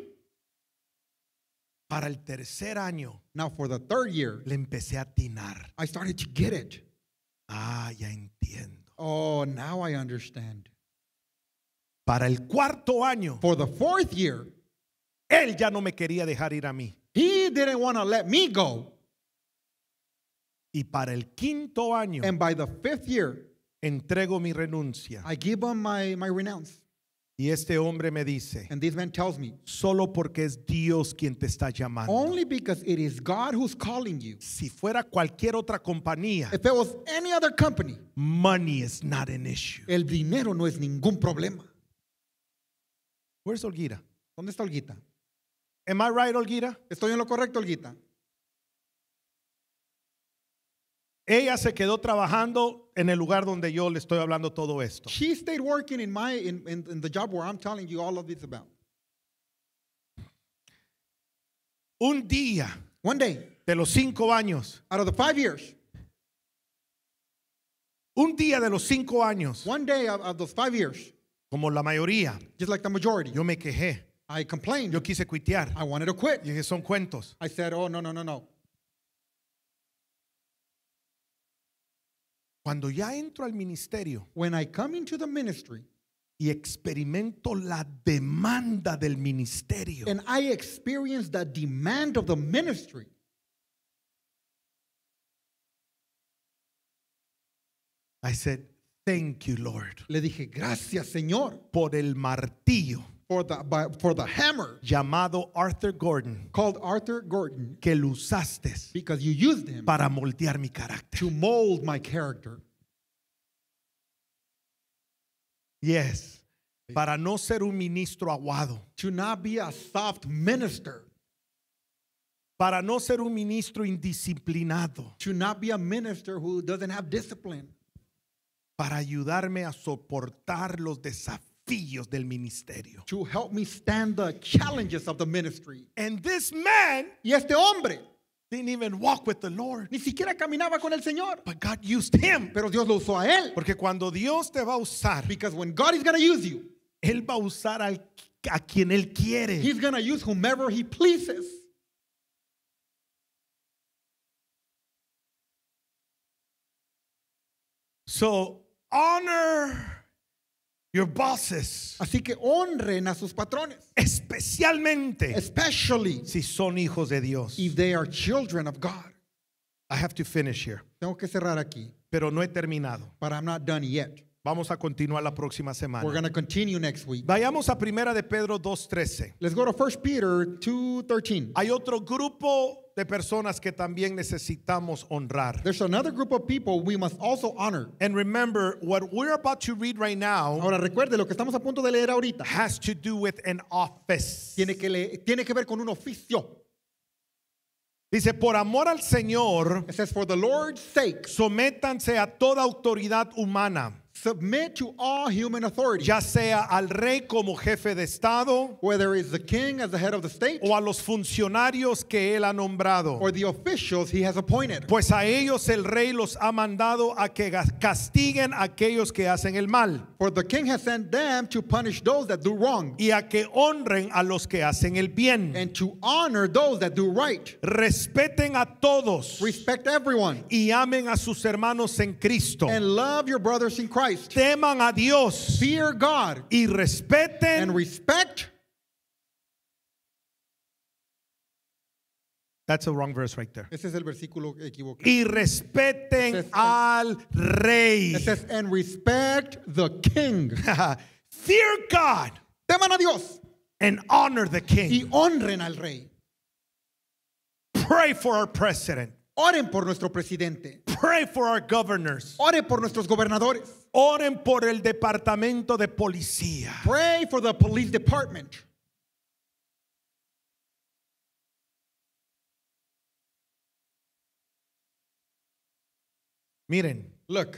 Para el tercer año, now for the third year, le empecé a atinar. I started to get it. Ah, ya entiendo. Oh, now I understand. Para el cuarto año, for the fourth year, él ya no me quería dejar ir a mí. He didn't want to let me go. Y para el quinto año, and by the fifth year, entrego mi renuncia. I give him my, my renounce. Y este hombre me dice, solo porque es Dios quien te está llamando. Only because it is God who's calling you. Si fuera cualquier otra compañía, if was any other company, money is not an issue. El dinero no es ningún problema. ¿Dónde está Olguita? Olguita? Estoy en lo correcto, Olguita. Ella se quedó trabajando en el lugar donde yo le estoy hablando todo esto. She stayed working in my in, in, in the job where I'm telling you all of this about. Un día, one day, de los cinco años, out of the five years, un día de los cinco años, one day of, of those five years, como la mayoría, just like the majority, yo me quejé. I complained. Yo quise cuitear. I wanted to quit. Y dije, son cuentos. I said, oh no no no no. Cuando ya entro al ministerio When I come into the ministry y experimento la demanda del ministerio, and I experience the demand of the ministry, I said, Thank you, Lord, le dije, gracias Señor por el martillo For the, by, for the hammer, llamado Arthur Gordon, called Arthur Gordon, que lo usaste because you used him para moldear mi carácter. To mold my character. Yes. Para no ser un ministro aguado. To not be a soft minister. Para no ser un ministro indisciplinado. To not be a minister who doesn't have discipline. Para ayudarme a soportar los desafíos desafíos del ministerio. To help me stand the challenges of the ministry. And this man, y este hombre, didn't even walk with the Lord. Ni siquiera caminaba con el Señor. But God used him. Pero Dios lo usó a él. Porque cuando Dios te va a usar, because when God is going to use you, él va a usar al, a quien él quiere. He's going to use whomever he pleases. So honor your bosses. Así que honren a sus patrones. Especialmente. Especially. Si son hijos de Dios. If they are children of God. I have to finish here. Tengo que cerrar aquí. Pero no he terminado. But I'm not done yet. Vamos a continuar la próxima semana. We're going to continue next week. Vayamos a Primera de Pedro 2:13. Let's go to 1 Peter 2:13. Hay otro grupo de personas que también necesitamos honrar. There's another group of people we must also honor. And remember what we're about to read right now. Ahora recuerde lo que estamos a punto de leer ahorita. Has to do with an office. Tiene que le, tiene que ver con un oficio. Dice, por amor al Señor, It says, For the Lord's sake, sométanse a toda autoridad humana Submit to all human authority. Ya sea al rey como jefe de estado, whether it's the king as the head of the state, o a los funcionarios que él ha nombrado. Or the officials he has appointed. Pues a ellos el rey los ha mandado a que castiguen a aquellos que hacen el mal. For the king has sent them to punish those that do wrong. Y a que honren a los que hacen el bien. And to honor those that do right. Respeten a todos. Respect everyone. Y amen a sus hermanos en Cristo. And love your brothers in Christ. Christ. Teman a Dios. Fear God. Y respeten. And respect. That's a wrong verse right there. Ese es el versículo equivocado. Y respeten says, al rey. It says, and respect the king. Fear God. Teman a Dios. And honor the king. Y honren al rey. Pray for our president. Oren por nuestro presidente. Pray for our governors. Oren por nuestros gobernadores. Oren por el departamento de policía. Pray for the police department. Miren, look.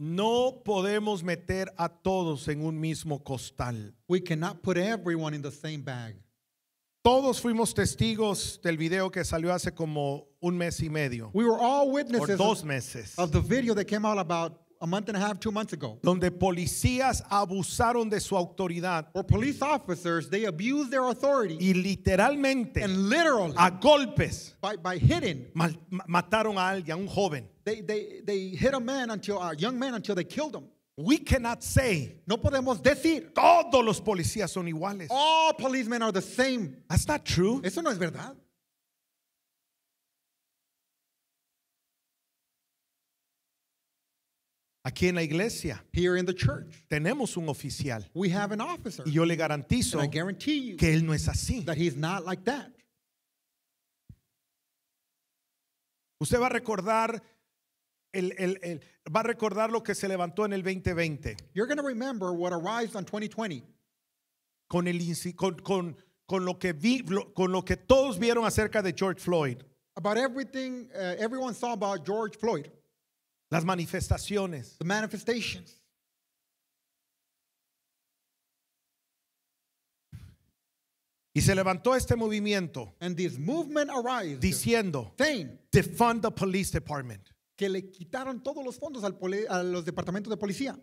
No podemos meter a todos en un mismo costal. We cannot put everyone in the same bag. Todos fuimos testigos del video que salió hace como un mes y medio. We were all witnesses o dos meses. of the video that came out about a month and a half, two months ago. Donde policías abusaron de su autoridad. Or police officers, they abused their authority. Y literalmente. And literally. A golpes. By, by hitting. mataron a alguien, a un joven. They, they, they hit a man until a young man until they killed him. We cannot say, no podemos decir, todos los policías son iguales. All policemen are the same. That's not true. Eso no es verdad. Aquí en la iglesia, here in the church, tenemos un oficial. We have an officer. Y yo le garantizo I guarantee you que él no es así. That he's not like that. Usted va a recordar el, el, el, va a recordar lo que se levantó en el 2020. You're going to remember what arrived on 2020. Con, el, con, con, con, lo que vi, con lo que todos vieron acerca de George Floyd. About everything uh, everyone saw about George Floyd. Las manifestaciones. The manifestations. Y se levantó este movimiento And this movement arrived, diciendo, saying, defund the police department que le quitaron todos los fondos al a los departamentos de policía.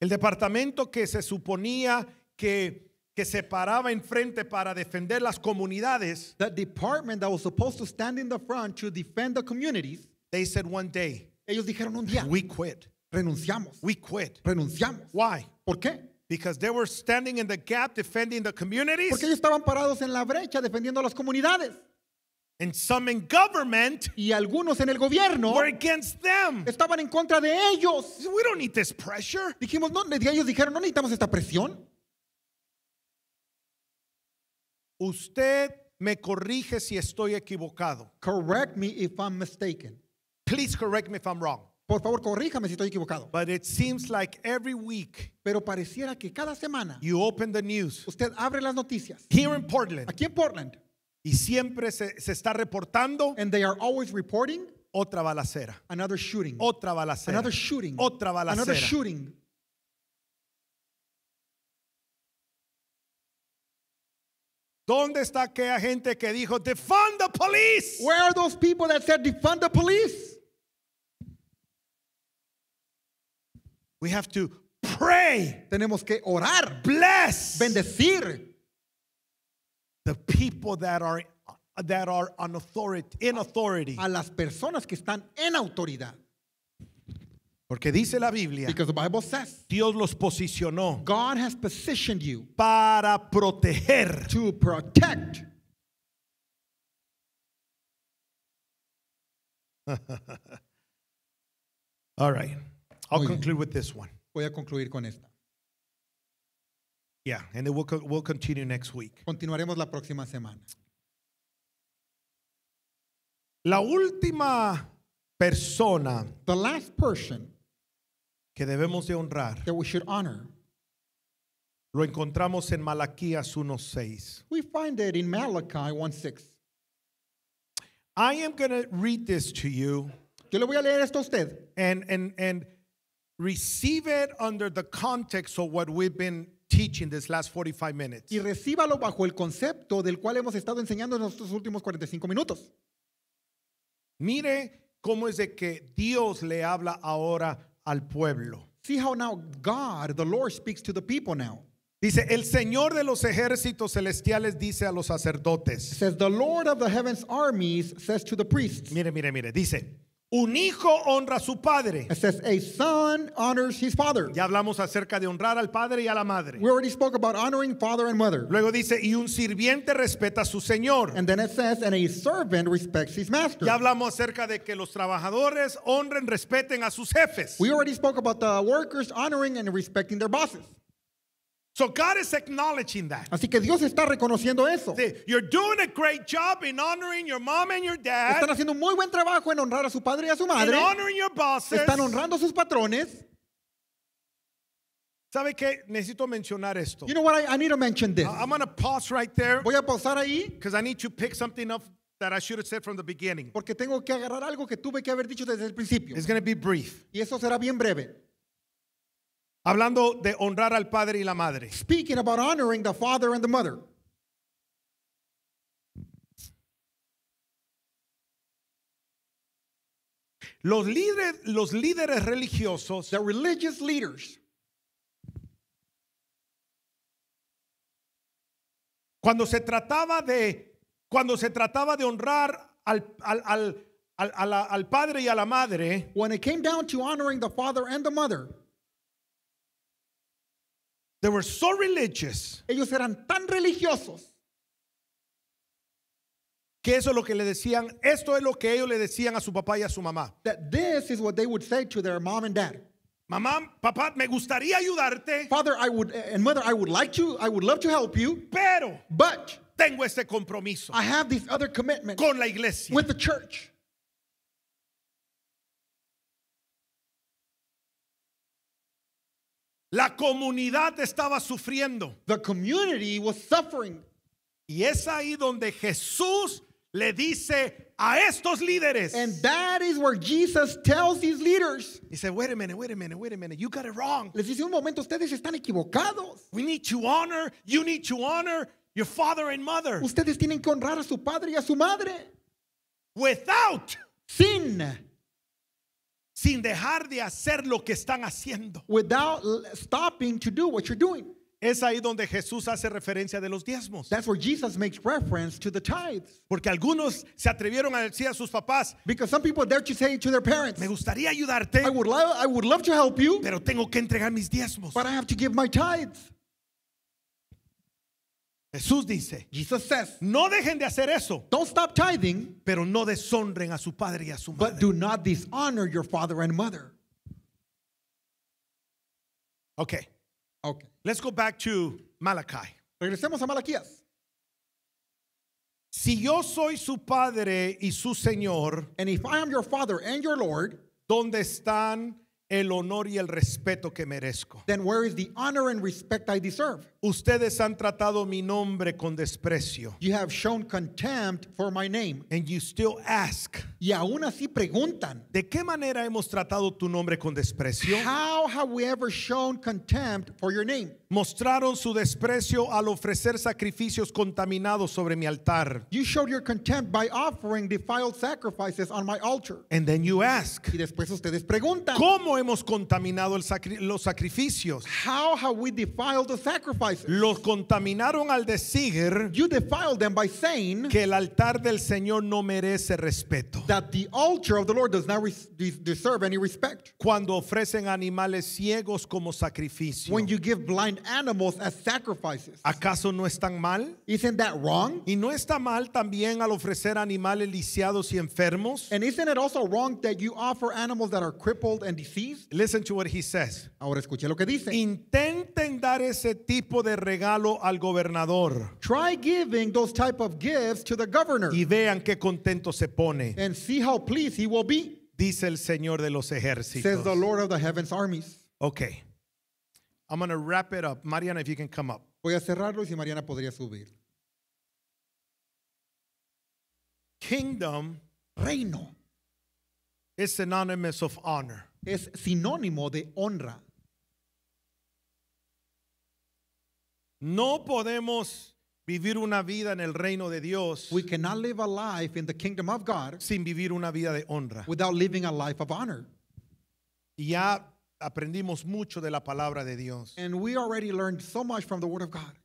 El departamento que se suponía que, que se paraba enfrente para defender las comunidades. The department that was supposed to stand in the front to defend the communities. They said one day. Ellos dijeron un día. We quit. Renunciamos. We quit. Renunciamos. Why? ¿Por qué? Because they were standing in the gap defending the communities. Porque ellos estaban parados en la brecha defendiendo las comunidades. And some government y algunos en el gobierno estaban en contra de ellos. We don't need this pressure. Dijimos, no, ellos dijeron, no necesitamos esta presión. Usted me corrige si estoy equivocado. Correct me if I'm mistaken. Please correct me if I'm wrong. Por favor, corríjame si estoy equivocado. But it seems like every week Pero pareciera que cada semana you open the news. usted abre las noticias. Here in Portland. Aquí en Portland y siempre se, se está reportando. And they are always reporting. Otra balacera. Another shooting. Otra balacera. Another shooting. Otra balacera. Another shooting. ¿Dónde está aquella gente que dijo defund the police? Where are those people that said defund the police? We have to pray. Tenemos que orar. Bless. Bendecir. the people that are that are on authority, in authority. A las personas que están en autoridad. Porque dice la Biblia, Because the Bible says, Dios los posicionó God has positioned you para proteger. To protect. All right. I'll Muy conclude bien. with this one. Voy a concluir con esta. Yeah, and then we'll, co- we'll continue next week. Continuaremos la próxima semana. La última persona The last person que debemos de honrar that we should honor, lo encontramos en Malaquías 1.6. we find it in Malachi 1:6. I am going to read this to you Yo le voy a leer esto a usted and, and, and receive it under the context of what we've been teaching this last 45 minutes. Y recíbalo bajo el concepto del cual hemos estado enseñando en estos últimos 45 minutos. Mire cómo es de que Dios le habla ahora al pueblo. See how now God, the Lord speaks to the people now. Dice, el Señor de los ejércitos celestiales dice a los sacerdotes. Says the Lord of the heaven's armies says to the priests. Mire, mire, mire, dice, un hijo honra a su padre. It says a son honors his father. Ya hablamos acerca de honrar al padre y a la madre. We already spoke about honoring father and mother. Luego dice y un sirviente respeta a su señor. And then it says and a servant respects his master. Ya hablamos acerca de que los trabajadores honren, respeten a sus jefes. We already spoke about the workers honoring and respecting their bosses. So God is acknowledging that. Así que Dios está reconociendo eso. You're doing a great job in honoring your mom and your dad. Están haciendo muy buen trabajo en honrar a su padre y a su madre. In honoring your bosses. Están honrando a sus patrones. ¿Sabe qué? Necesito mencionar esto. You know what? I, need to mention this. I'm going to pause right there. Voy a pausar ahí. Because I need to pick something up that I should have said from the beginning. Porque tengo que agarrar algo que tuve que haber dicho desde el principio. It's going to be brief. Y eso será bien breve. Hablando de honrar al padre y la madre. Speaking about honoring the father and the mother. Los líderes, los líderes religiosos, the religious leaders, cuando se trataba de cuando se trataba de honrar al, al, al, al, al padre y a la madre, when it came down to honoring the father and the mother, They were so religious. Ellos eran tan religiosos. Que eso es lo que le decían, esto es lo que ellos le decían a su papá y a su mamá. That this is what they would say to their mom and dad. Mamá, papá, me gustaría ayudarte. Father, I would and mother, I would like to, I would love to help you. Pero but tengo este compromiso. I have this other commitment con la iglesia. With the church. La comunidad estaba sufriendo. The community was suffering. Y es ahí donde Jesús le dice a estos líderes. And that is where Jesus tells these leaders. He said, wait a minute, wait a minute, wait a minute. You got it wrong. Les dice un momento, ustedes están equivocados. We need to honor, you need to honor your father and mother. Ustedes tienen que honrar a su padre y a su madre. Without sin sin dejar de hacer lo que están haciendo. Without stopping to do what you're doing. Es ahí donde Jesús hace referencia de los diezmos. That's where Jesus makes reference to the tithes. Porque algunos se atrevieron a decir a sus papás, Because some people dare to say to their parents, me gustaría ayudarte, I would, love, I would love to help you, pero tengo que entregar mis diezmos. But I have to give my tithes. Jesús dice, Jesus says, no dejen de hacer eso. Don't stop tithing, pero no deshonren a su padre y a su madre. But do not dishonor your father and mother. Okay. Okay. Let's go back to Malachi. Regresemos a Malaquías. Si yo soy su padre y su señor, and if I am your father and your lord, ¿dónde están el honor y el respeto que merezco. Then where is the honor and respect I deserve? Ustedes han tratado mi nombre con desprecio. You have shown contempt for my name. And you still ask. Y aún así preguntan. ¿De qué manera hemos tratado tu nombre con desprecio? How have we ever shown contempt for your name? Mostraron su desprecio al ofrecer sacrificios contaminados sobre mi altar. You showed your contempt by offering defiled sacrifices on my altar. And then you ask. Y después ustedes preguntan. ¿Cómo hemos contaminado los sacrificios? How have we defiled the sacrifices? Los contaminaron al decir que el altar del Señor no merece respeto. That the altar of the Lord does not deserve any respect. Cuando ofrecen animales ciegos como sacrificio. When you give blind animals as sacrifices. ¿Acaso no están mal? Isn't that wrong? Y no está mal también al ofrecer animales lisiados y enfermos. And isn't it also wrong that you offer animals that are crippled and diseased? Listen to what he says. Ahora escuche lo que dice. Intenten dar ese tipo de regalo al gobernador. Try giving those type of gifts to the governor. Y vean qué contento se pone. And see how pleased he will be. Dice el Señor de los ejércitos. Says the Lord of the heaven's armies. Okay. I'm going to wrap it up. Mariana, if you can come up. Voy a cerrarlo y si Mariana podría subir. Kingdom, reino, is synonymous of honor. es sinónimo de honra. No podemos vivir una vida en el reino de Dios We cannot live a life in the kingdom of God sin vivir una vida de honra. without living a life of honor. Y ya aprendimos mucho de la palabra de Dios. And we already learned so much from the Word of God.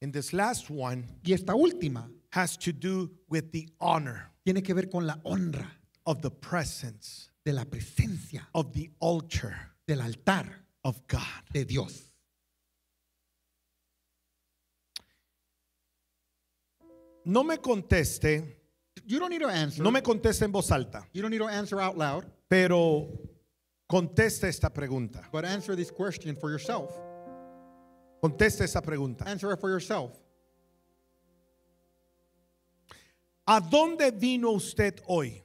In this last one Y esta última has to do with the honor tiene que ver con la honra of the presence de la presencia of the altar del altar of God de Dios. No me conteste. You don't need to answer. No me conteste en voz alta. You don't need to answer out loud. Pero conteste esta pregunta. But answer this question for yourself. Conteste esta pregunta. Answer it for yourself. ¿A dónde vino usted hoy?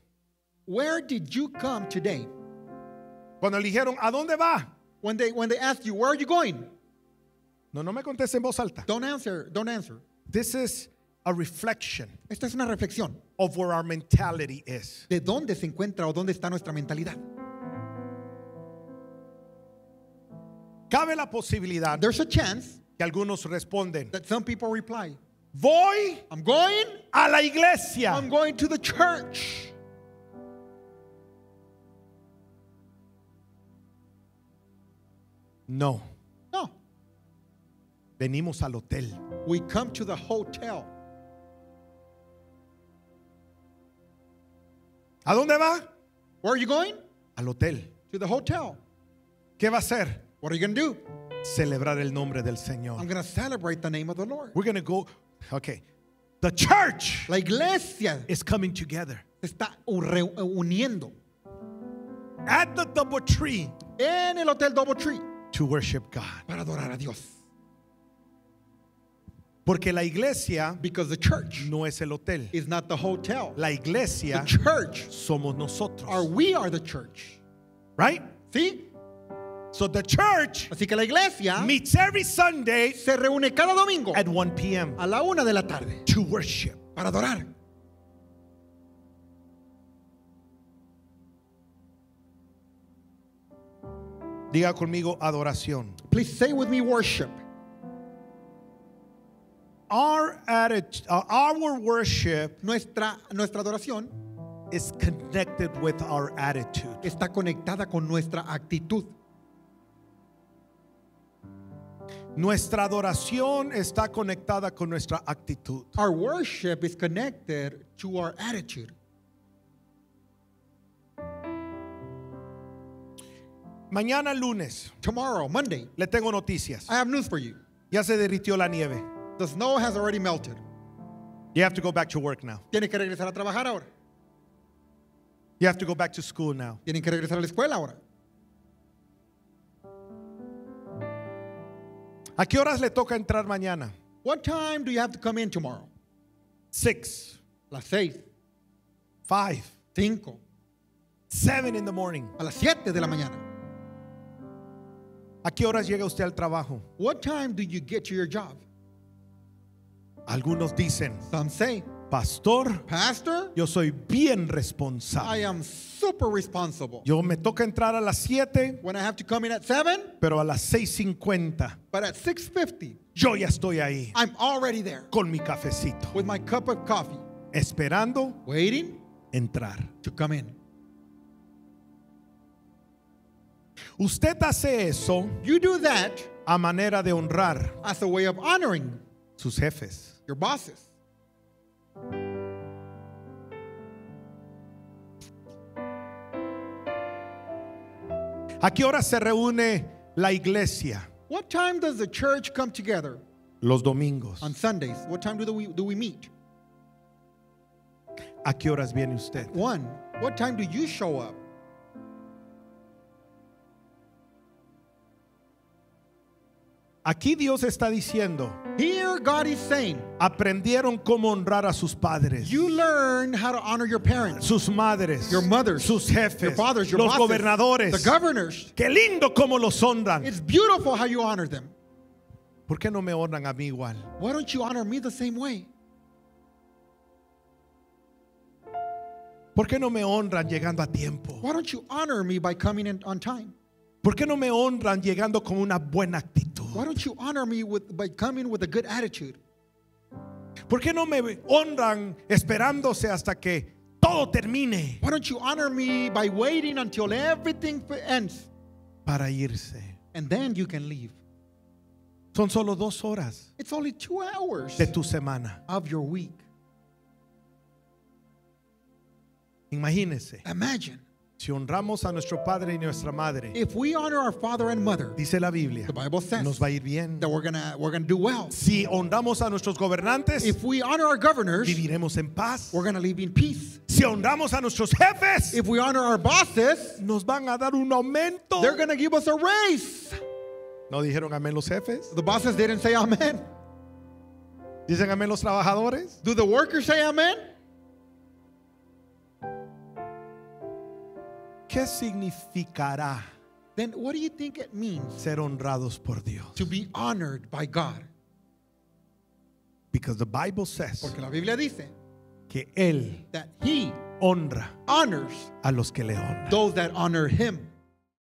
Where did you come today? Cuando le dijeron, ¿a dónde va? When they, when they asked you, where are you going? No, no me contesten voz alta. Don't answer, don't answer. This is a reflection Esta es una reflexión of where our mentality is. de dónde se encuentra o dónde está nuestra mentalidad. Cabe la posibilidad There's a chance que algunos responden, that some people reply, voy I'm going, a la iglesia, I'm going to the church. No. No. Venimos al hotel. We come to the hotel. ¿A dónde va? Where are you going? Al hotel. To the hotel. ¿Qué va a hacer? What are you going to do? Celebrar el nombre del Señor. I'm going to celebrate the name of the Lord. We're going to go Okay. The church la iglesia is coming together. Está uniendo. At the double tree. En el hotel double tree to worship God. Para adorar a Dios. Porque la iglesia Because the church no es el hotel. Is not the hotel. La iglesia the church somos nosotros. Are we are the church. Right? See? So the church Así que la iglesia meets every Sunday se reúne cada domingo at 1 p.m. a la una de la tarde to worship para adorar Diga conmigo adoración. Please say with me worship. Our, attitude, uh, our worship, nuestra, nuestra adoración, is connected with our attitude. Está conectada con nuestra actitud. Nuestra adoración está conectada con nuestra actitud. Our worship is connected to our attitude. Mañana lunes. Tomorrow, Monday. Le tengo noticias. I have news for you. Ya se derritió la nieve. The snow has already melted. You have to go back to work now. Tiene que regresar a trabajar ahora. You have to go back to school now. Tienen que regresar a la escuela ahora. ¿A qué horas le toca entrar mañana? What time do you have to come in tomorrow? Six. Las seis. Five. Cinco. Seven in the morning. A las siete de la mañana. ¿A qué horas llega usted al trabajo? What time do you get to your job? Algunos dicen, Some say, Pastor, Pastor, yo soy bien responsable. I am super responsible. Yo me toca entrar a las 7. When I have to come in at 7, pero a las 6:50. But at 6:50, yo ya estoy ahí. I'm already there. Con mi cafecito. With my cup of coffee. Esperando, waiting, entrar. To come in. Usted hace eso you do that a manera de honrar as a way of honoring sus jefes, your bosses. ¿A qué hora se reúne la iglesia? What time does the church come together? Los domingos. On Sundays. What time do we, do we meet? ¿A qué horas viene usted? At one. What time do you show up? Aquí Dios está diciendo, Here God is saying, aprendieron cómo honrar a sus padres. You learn how to honor your parents, sus madres, your mothers, sus jefes, your fathers, your los bosses, gobernadores. The governors. Qué lindo cómo los honran. It's beautiful how you honor them. ¿Por qué no me honran a mí igual? Why don't you honor me the same way? ¿Por qué no me honran llegando a tiempo? Why don't you honor me by coming in on time? ¿Por qué no me honran llegando con una buena actitud? Why don't you honor me with, by coming with a good attitude? ¿Por qué no me honran esperándose hasta que todo termine? Why don't you honor me by waiting until everything ends? Para irse. And then you can leave. Son solo dos horas It's only two hours de tu semana. Of your week. Imagínese. Imagine si honramos a nuestro padre y nuestra madre, dice la Biblia, nos va a ir bien. Si honramos a nuestros gobernantes, viviremos en paz. peace. Si honramos a nuestros jefes, nos van a dar un aumento. They're gonna give us a raise. No dijeron amén los jefes. The bosses didn't say amen. Dicen amén los trabajadores. Do the workers say amen? ¿Qué significará? Then what do you think it means? Ser honrados por Dios. To be honored by God. Because the Bible says. Porque la Biblia dice. Que él. That he honra honors a los que le honran. Those that honor him.